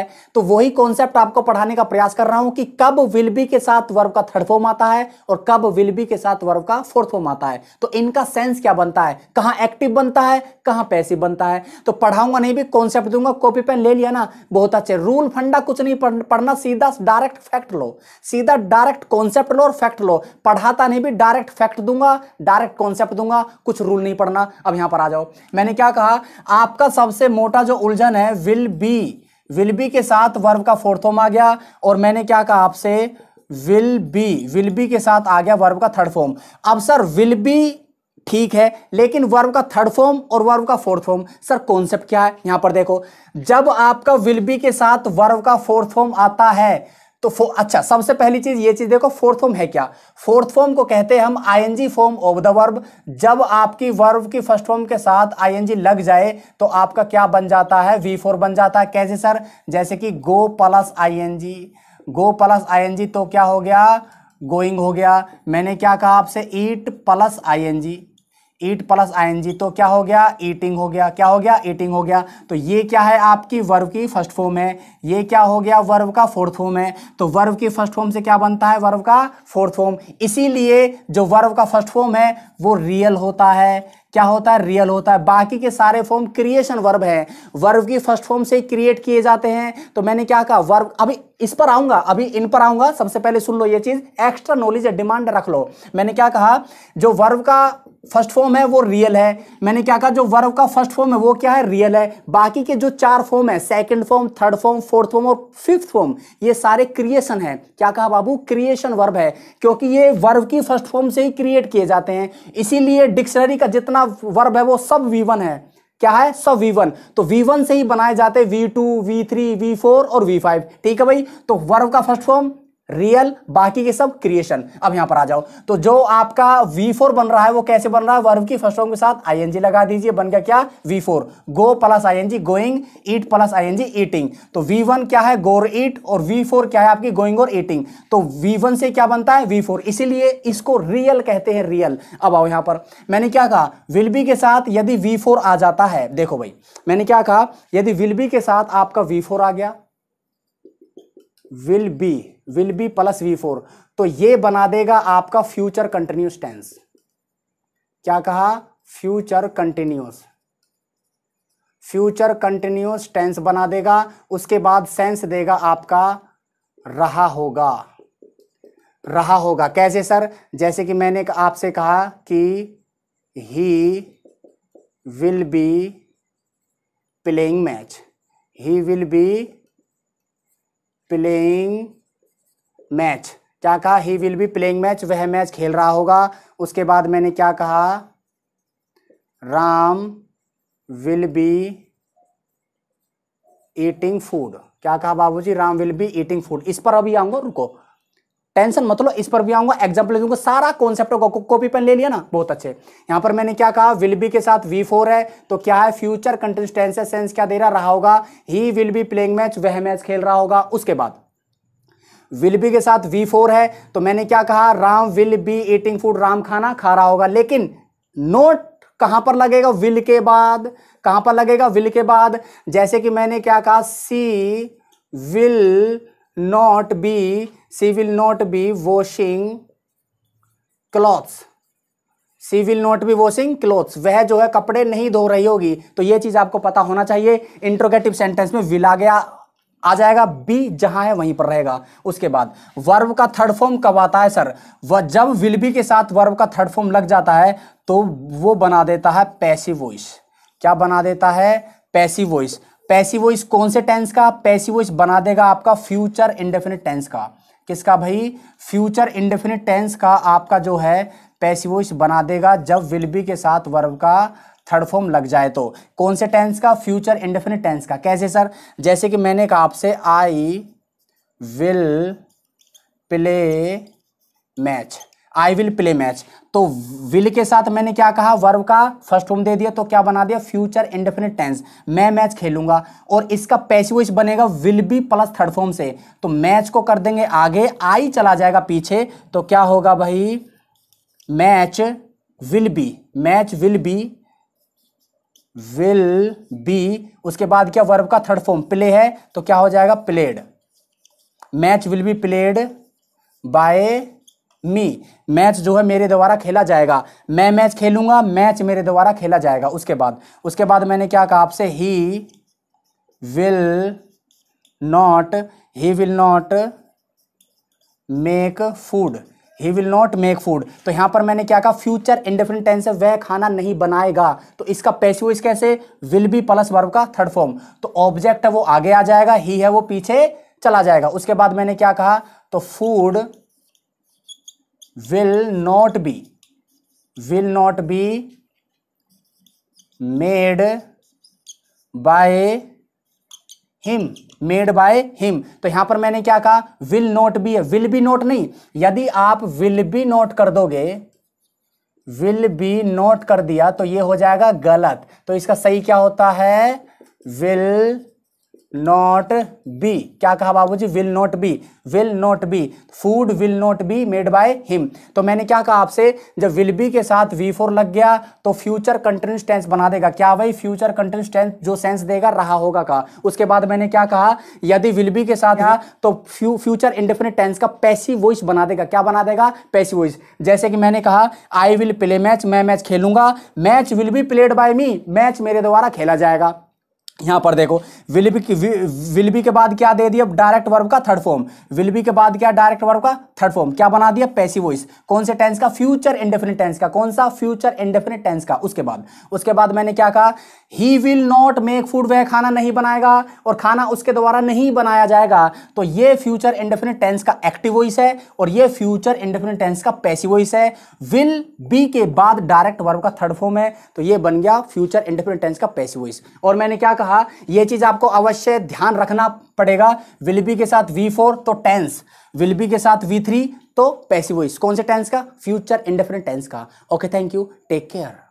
है तो वही कॉन्सेप्ट आपको पढ़ाने का प्रयास कर रहा हूं कि कब विल बी के साथ वर्ब का थर्ड फॉर्म आता है और कब विल बी के साथ वर्ब का फोर्थ फॉर्म आता है तो इनका सेंस क्या बनता है कहां एक्टिव बनता है कहां पैसिव बनता है तो पढ़ाऊंगा नहीं भी कॉन्सेप्ट दूंगा कॉपी पेन ले लिया ना बहुत अच्छे रूल फंडा कुछ नहीं पढ़ना सीधा डायरेक्ट फैक्ट लो सीधा डायरेक्ट कॉन्सेप्ट लो और फैक्ट लो पढ़ाता नहीं भी डायरेक्ट फैक्ट दूंगा डायरेक्ट कॉन्सेप्ट दूंगा कुछ रूल नहीं पढ़ना अब यहां पर आ जाओ मैंने क्या कहा आपका सबसे मोटा जो उलझन है विल बी विल बी के साथ वर्व का फोर्थ फॉर्म आ गया और मैंने क्या कहा आपसे विल बी विल बी के साथ आ गया वर्व का थर्ड फॉर्म अब सर विल बी ठीक है लेकिन वर्व का थर्ड फॉर्म और वर्व का फोर्थ फॉर्म सर कॉन्सेप्ट क्या है यहां पर देखो जब आपका विल बी के साथ वर्व का फोर्थ फॉर्म आता है तो फो अच्छा सबसे पहली चीज ये चीज देखो फोर्थ फॉर्म है क्या फोर्थ फॉर्म को कहते हैं हम ING form of the verb जब आपकी वर्ब की फर्स्ट फॉर्म के साथ आईएनजी लग जाए तो आपका क्या बन जाता है वी फोर बन जाता है कैसे सर जैसे कि go plus ING go plus ING तो क्या हो गया गोइंग हो गया मैंने क्या कहा आपसे eat plus ING eat plus I तो क्या हो गया ईटिंग हो गया क्या हो गया ईटिंग हो गया तो ये क्या है आपकी वर्व की फर्स्ट फॉर्म है ये क्या हो गया वर्व का फोर्थ फॉर्म है तो वर्व की फर्स्ट फॉर्म से क्या बनता है वर्व का फोर्थ फॉर्म इसीलिए जो वर्व का फर्स्ट फॉर्म है वो रियल होता है क्या होता है रियल होता है बाकी के सारे फॉर्म क्रिएशन वर्ब है वर्ब की फर्स्ट फॉर्म से क्रिएट किए जाते हैं तो मैंने क्या कहा वर्ब अभी इस पर आऊंगा अभी इन पर आऊंगा सबसे पहले सुन लो ये चीज एक्स्ट्रा नॉलेज या डिमांड रख लो मैंने क्या कहा जो वर्ब का फर्स्ट फॉर्म है वो रियल है मैंने क्या कहा जो वर्ब का फर्स्ट फॉर्म है वो क्या है रियल है बाकी के जो चार फॉर्म है second form third form fourth form और फिफ्थ फॉर्म ये सारे क्रिएशन है क्या कहा बाबू क्रिएशन वर्ब है क्योंकि ये वर्ब की फर्स्ट फॉर्म से ही क्रिएट किए जाते हैं इसीलिए डिक्शनरी का जितना जितना वर्ब है वो सब वी वन है क्या है सब वी वन तो वी वन से ही बनाए जाते V two V three V four और वी फाइव ठीक है भाई तो वर्ब का फर्स्ट फॉर्म रियल बाकी के सब क्रिएशन अब यहां पर आ जाओ तो जो आपका V4 बन रहा है वो कैसे बन रहा है वर्व की फर्स्ट फॉर्म के साथ ing लगा दीजिए बन गया क्या V4 go plus ING going eat plus ING eating तो V1 क्या है गोर ईट और V4 क्या है आपकी गोइंग और ईटिंग तो V1 से क्या बनता है V4 इसीलिए इसको रियल कहते हैं रियल अब आओ यहां पर मैंने क्या कहा विल बी के साथ यदि V4 आ जाता है देखो भाई मैंने क्या कहा यदि विल बी के साथ आपका V4 आ गया will be will be plus V four तो ये बना देगा आपका फ्यूचर कंटिन्यूस टेंस क्या कहा future continuous future continuous tense बना देगा उसके बाद सेंस देगा आपका रहा होगा रहा होगा कैसे सर जैसे कि मैंने आपसे कहा कि he will be playing match he will be playing match क्या कहा he will be playing match वह मैच खेल रहा होगा उसके बाद मैंने क्या कहा Ram will be eating food क्या कहा बाबूजी Ram will be eating food इस पर अभी आऊंगा रुको टेंशन मत लो इस पर भी आऊंगा एग्जाम्पल दूंगा सारा कॉन्सेप्ट कॉपी पेन ले लिया ना बहुत अच्छे यहां पर मैंने क्या कहा विल बी के साथ वी फोर है तो क्या है फ्यूचर कंटिन्यूस सेंस क्या दे रहा रहा होगा he will be playing match वह मैच खेल रहा होगा उसके बाद विल बी के साथ वी फोर है तो मैंने क्या कहा Ram will be eating food Ram खाना खा रहा होगा लेकिन नोट कहां पर लगेगा विल के बाद कहां पर लगेगा विल के बाद जैसे कि मैंने क्या कहा she will not be she will not be washing clothes she will not be washing clothes वह जो है कपड़े नहीं धो रही होगी तो यह चीज़ आपको पता होना चाहिए इंट्रोगेटिव सेंटेंस में विला गया आ जाएगा बी जहां है वहीं पर रहेगा उसके बाद वर्ब का थर्ड फॉर्म कब आता है सर वह जब विल बी के साथ वर्ब का थर्ड फॉर्म लग जाता है तो वो बना देता है पैसिव वॉइस क्या बना देता है पैसिव वॉइस पैसिव वॉइस कौन से टेंस का पैसिव वॉइस बना देगा आपका फ्यूचर इंडेफिनिट टेंस का किसका भाई फ्यूचर इंडेफिनिट टेंस का आपका जो है पैसिवोइस बना देगा जब विल बी के साथ वर्ब का थर्ड फॉर्म लग जाए तो कौन से टेंस का फ्यूचर इंडेफिनिट टेंस का कैसे सर जैसे कि मैंने कहा आपसे I will play match I will play match तो विल के साथ मैंने क्या कहा वर्व का फर्स्ट फॉर्म दे दिया तो क्या बना दिया फ्यूचर इंडेफिनिट टेंस मैं मैच खेलूंगा और इसका पैसिवइज बनेगा will be plus third form से तो मैच को कर देंगे आगे आई चला जाएगा पीछे तो क्या होगा भाई match will be match will be will be उसके बाद क्या वर्व का थर्ड फॉर्म प्ले है तो क्या हो जाएगा played match will be played by me match जो है मेरे द्वारा खेला जाएगा मैं मैच खेलूंगा मैच मेरे द्वारा खेला जाएगा उसके बाद उसके बाद मैंने क्या कहा आपसे he will not he will not make food he will not make food तो यहाँ पर मैंने क्या कहा फ्यूचर इंडिफिनिट टेंस है वह खाना नहीं बनाएगा तो इसका इस कैसे विल बी प्लस वर्ब का थर्ड फॉर्म तो ऑब्जेक्ट है वो आगे आ जाएगा ही है वो पीछे चला जाएगा उसके बाद मैंने क्या कहा तो food will not be will not be made by him made by him तो यहां पर मैंने क्या कहा will not be will be not नहीं यदि आप विल बी नॉट कर दोगे विल बी नॉट कर दिया तो ये हो जाएगा गलत तो इसका सही क्या होता है विल नॉट बी क्या कहा बाबू जी will not be will not be food will not be made by him तो मैंने क्या कहा आपसे जब विल बी के साथ वी फोर लग गया तो फ्यूचर कंटिन्यूस टेंस बना देगा क्या भाई फ्यूचर कंटिन्यूस टेंस जो सेंस देगा रहा होगा कहा उसके बाद मैंने क्या कहा यदि विल बी के साथ रहा तो फ्यूचर इंडिफिनिट टेंस का पैसी वॉइस बना देगा क्या बना देगा पैसी वॉइस जैसे कि मैंने कहा आई विल प्ले मैच मैं मैच खेलूंगा match will be played by me match मेरे द्वारा खेला जाएगा यहाँ पर देखो विल बी विल बी के बाद क्या दे दिया डायरेक्ट वर्ब का थर्ड फॉर्म विल बी के बाद क्या डायरेक्ट वर्ब का थर्ड फॉर्म क्या बना दिया पैसिव वॉइस कौन से टेंस का फ्यूचर इंडेफिनिट टेंस का कौन सा फ्यूचर इंडेफिनिट टेंस का उसके बाद उसके बाद मैंने क्या कहा he will not make food वह खाना नहीं बनाएगा और खाना उसके द्वारा नहीं बनाया जाएगा तो ये फ्यूचर इंडेफिनिट टेंस का एक्टिव वॉइस है और ये फ्यूचर इंडेफिनिट टेंस का पैसिव वॉइस है विल बी के बाद डायरेक्ट वर्ब का थर्ड फॉर्म है तो ये बन गया फ्यूचर इंडेफिनिट टेंस का पैसिव वॉइस और मैंने क्या कहा रहा यह चीज़ आपको अवश्य ध्यान रखना पड़ेगा विल बी के साथ वी फोर तो टेंस विल बी के साथ वी थ्री तो पैसिव वॉइस कौन से टेंस का फ्यूचर इंडेफिनेट टेंस का okay thank you take care